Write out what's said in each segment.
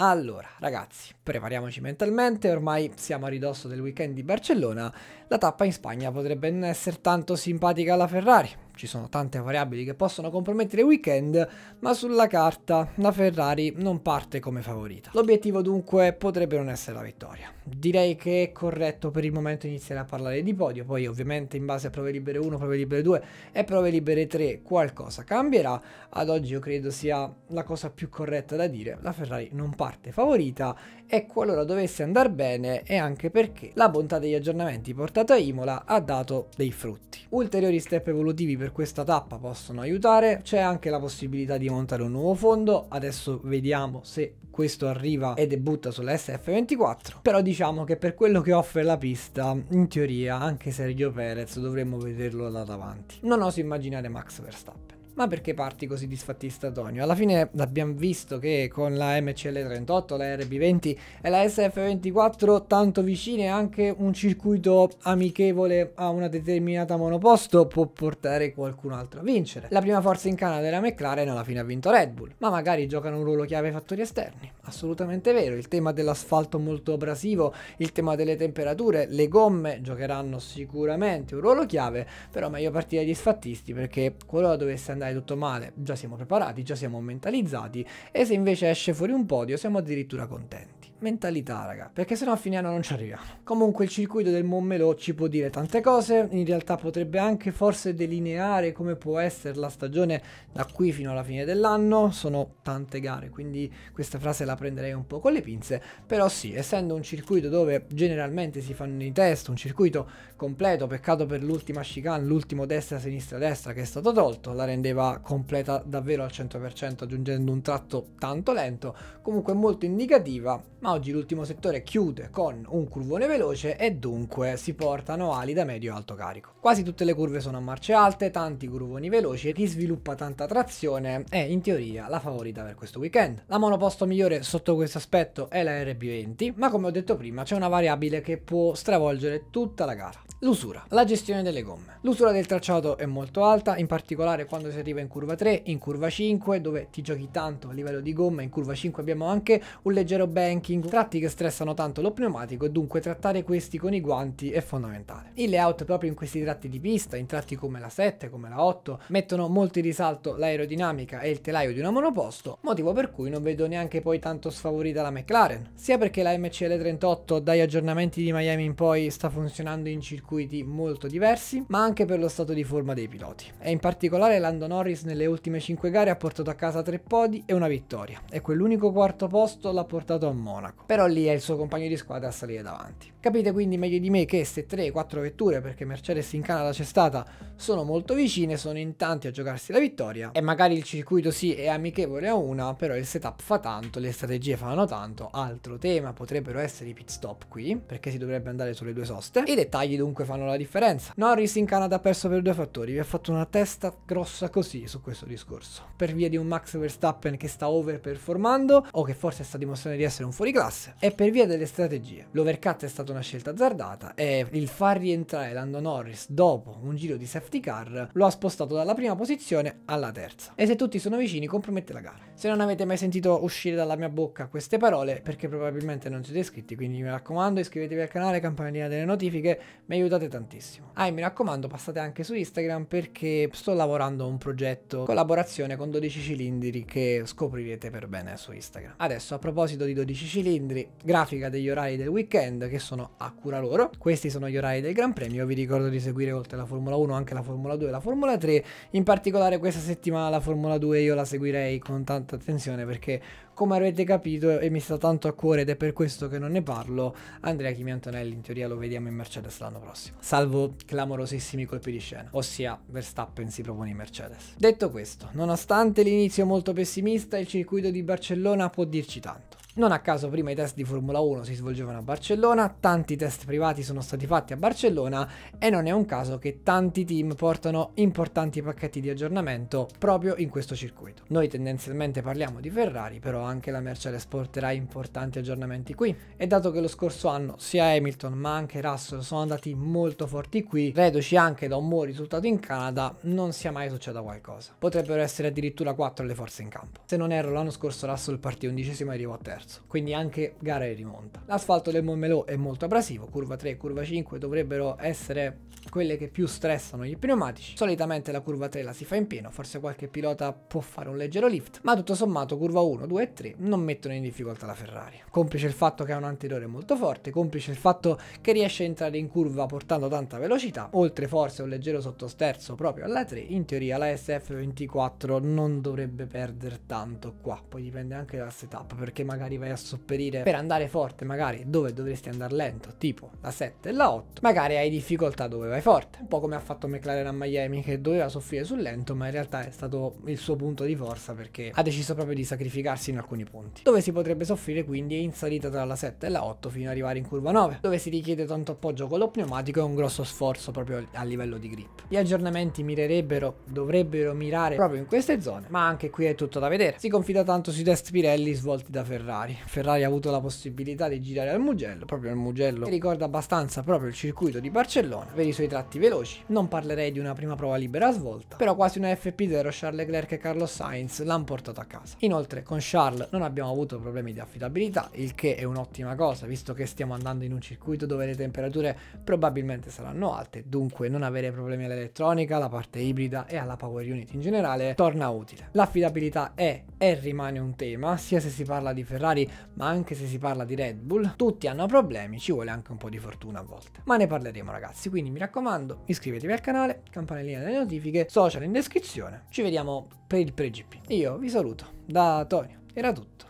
Allora, ragazzi, prepariamoci mentalmente, ormai siamo a ridosso del weekend di Barcellona, la tappa in Spagna potrebbe non essere tanto simpatica alla Ferrari ci sono tante variabili che possono compromettere il weekend, ma sulla carta la Ferrari non parte come favorita. L'obiettivo dunque potrebbe non essere la vittoria. Direi che è corretto per il momento iniziare a parlare di podio, poi ovviamente in base a prove libere 1, prove libere 2 e prove libere 3 qualcosa cambierà. Ad oggi io credo sia la cosa più corretta da dire, la Ferrari non parte favorita e qualora dovesse andare bene è anche perché la bontà degli aggiornamenti portata a Imola ha dato dei frutti. Ulteriori step evolutivi per per questa tappa possono aiutare. C'è anche la possibilità di montare un nuovo fondo. Adesso vediamo se questo arriva e debutta sulla SF24. Però diciamo che per quello che offre la pista, in teoria anche Sergio Perez dovremmo vederlo là davanti. Non oso immaginare Max Verstappen. Ma perché parti così disfattista Tonio? Alla fine abbiamo visto che con la MCL38, la RB20 e la SF24 tanto vicine anche un circuito amichevole a una determinata monoposto può portare qualcun altro a vincere. La prima forza in Canada era McLaren alla fine ha vinto Red Bull, ma magari giocano un ruolo chiave i fattori esterni. Assolutamente vero, il tema dell'asfalto molto abrasivo, il tema delle temperature, le gomme giocheranno sicuramente un ruolo chiave, però meglio partire disfattisti perché qualora dovesse andare dai tutto male, già siamo preparati, già siamo mentalizzati e se invece esce fuori un podio siamo addirittura contenti mentalità, raga, perché sennò a fine anno non ci arriviamo. Comunque il circuito del Montmelò ci può dire tante cose, in realtà potrebbe anche forse delineare come può essere la stagione da qui fino alla fine dell'anno, sono tante gare, quindi questa frase la prenderei un po' con le pinze, però sì, essendo un circuito dove generalmente si fanno i test, un circuito completo, peccato per l'ultima chicane, l'ultimo destra-sinistra-destra che è stato tolto, la rendeva completa davvero al 100% aggiungendo un tratto tanto lento, comunque molto indicativa, ma ma oggi l'ultimo settore chiude con un curvone veloce e dunque si portano ali da medio alto carico. Quasi tutte le curve sono a marce alte, tanti curvoni veloci, e chi sviluppa tanta trazione è in teoria la favorita per questo weekend. La monoposto migliore sotto questo aspetto è la RB20, ma come ho detto prima c'è una variabile che può stravolgere tutta la gara. L'usura, la gestione delle gomme. L'usura del tracciato è molto alta, in particolare quando si arriva in curva 3, in curva 5, dove ti giochi tanto a livello di gomma, in curva 5 abbiamo anche un leggero banking racing, tratti che stressano tanto lo pneumatico e dunque trattare questi con i guanti è fondamentale. Il layout proprio in questi tratti di pista, in tratti come la 7, come la 8, mettono molto in risalto l'aerodinamica e il telaio di una monoposto, motivo per cui non vedo neanche poi tanto sfavorita la McLaren, sia perché la MCL38 dagli aggiornamenti di Miami in poi sta funzionando in circuiti molto diversi, ma anche per lo stato di forma dei piloti. E in particolare Lando Norris nelle ultime 5 gare ha portato a casa 3 podi e una vittoria, e quell'unico quarto posto l'ha portato a Monaco Monaco, però lì è il suo compagno di squadra a salire davanti. Capite quindi meglio di me che se 3-4 vetture, perché Mercedes in Canada c'è stata, sono molto vicine, sono in tanti a giocarsi la vittoria e magari il circuito sì è amichevole a una, però il setup fa tanto, le strategie fanno tanto, altro tema potrebbero essere i pit stop qui, perché si dovrebbe andare sulle due soste, i dettagli dunque fanno la differenza. Norris in Canada ha perso per due fattori, vi ha fatto una testa grossa così su questo discorso, per via di un Max Verstappen che sta overperformando o che forse sta dimostrando di essere un fuoriclasse classe è per via delle strategie. L'overcut è stata una scelta azzardata e il far rientrare Lando Norris dopo un giro di safety car lo ha spostato dalla prima posizione alla terza. E se tutti sono vicini compromette la gara. Se non avete mai sentito uscire dalla mia bocca queste parole, perché probabilmente non siete iscritti, quindi mi raccomando iscrivetevi al canale, campanellina delle notifiche, mi aiutate tantissimo. Ah e mi raccomando passate anche su Instagram perché sto lavorando a un progetto, collaborazione con 12 cilindri che scoprirete per bene su Instagram. Adesso a proposito di 12 cilindri, cilindri, grafica degli orari del weekend che sono a cura loro. Questi sono gli orari del Gran Premio, vi ricordo di seguire oltre alla Formula 1 anche la Formula 2 e la Formula 3. In particolare questa settimana la Formula 2 io la seguirei con tanta attenzione perché come avrete capito e mi sta tanto a cuore ed è per questo che non ne parlo, Andrea Chimi Antonelli in teoria lo vediamo in Mercedes l'anno prossimo, salvo clamorosissimi colpi di scena, ossia Verstappen si propone in Mercedes. Detto questo, nonostante l'inizio molto pessimista, il circuito di Barcellona può dirci tanto. Non a caso prima i test di Formula 1 si svolgevano a Barcellona, tanti test privati sono stati fatti a Barcellona e non è un caso che tanti team portano importanti pacchetti di aggiornamento proprio in questo circuito. Noi tendenzialmente parliamo di Ferrari, però anche la Mercedes porterà importanti aggiornamenti qui e dato che lo scorso anno sia Hamilton ma anche Russell sono andati molto forti qui, reduci anche da un buon risultato in Canada, non sia mai succeda qualcosa. Potrebbero essere addirittura 4 le forze in campo. Se non erro l'anno scorso Russell partì undicesimo e arrivò a terzo terzo, quindi anche gara di rimonta. L'asfalto del Montmeló è molto abrasivo, curva 3 e curva 5 dovrebbero essere quelle che più stressano gli pneumatici. Solitamente la curva 3 la si fa in pieno, forse qualche pilota può fare un leggero lift, ma tutto sommato curva 1, 2 e 3 non mettono in difficoltà la Ferrari. Complice il fatto che ha un anteriore molto forte, complice il fatto che riesce a entrare in curva portando tanta velocità, oltre forse un leggero sottosterzo proprio alla 3, in teoria la SF24 non dovrebbe perdere tanto qua, poi dipende anche dal setup perché magari arrivai a sopperire per andare forte magari dove dovresti andare lento, tipo la 7 e la 8, magari hai difficoltà dove vai forte. Un po' come ha fatto McLaren a Miami che doveva soffrire sul lento, ma in realtà è stato il suo punto di forza perché ha deciso proprio di sacrificarsi in alcuni punti. Dove si potrebbe soffrire quindi è in salita tra la 7 e la 8 fino ad arrivare in curva 9, dove si richiede tanto appoggio con lo pneumatico e un grosso sforzo proprio a livello di grip. Gli aggiornamenti mirerebbero, dovrebbero mirare proprio in queste zone, ma anche qui è tutto da vedere. Si confida tanto sui test Pirelli svolti da Ferrari Ferrari. Ferrari ha avuto la possibilità di girare al Mugello, proprio al Mugello che ricorda abbastanza proprio il circuito di Barcellona per i suoi tratti veloci. Non parlerei di una prima prova libera svolta, però quasi una FP0 Charles Leclerc e Carlos Sainz l'hanno portato a casa. Inoltre con Charles non abbiamo avuto problemi di affidabilità, il che è un'ottima cosa visto che stiamo andando in un circuito dove le temperature probabilmente saranno alte, dunque non avere problemi all'elettronica, alla parte ibrida e alla power unit in generale torna utile. L'affidabilità è e rimane un tema, sia se si parla di Ferrari Ferrari, ma anche se si parla di Red Bull, tutti hanno problemi, ci vuole anche un po' di fortuna a volte. Ma ne parleremo ragazzi, quindi mi raccomando, iscrivetevi al canale, campanellina delle notifiche, social in descrizione. Ci vediamo per il pre-GP. Io vi saluto da Tonio, era tutto.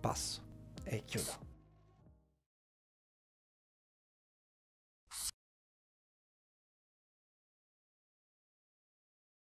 Passo e chiudo.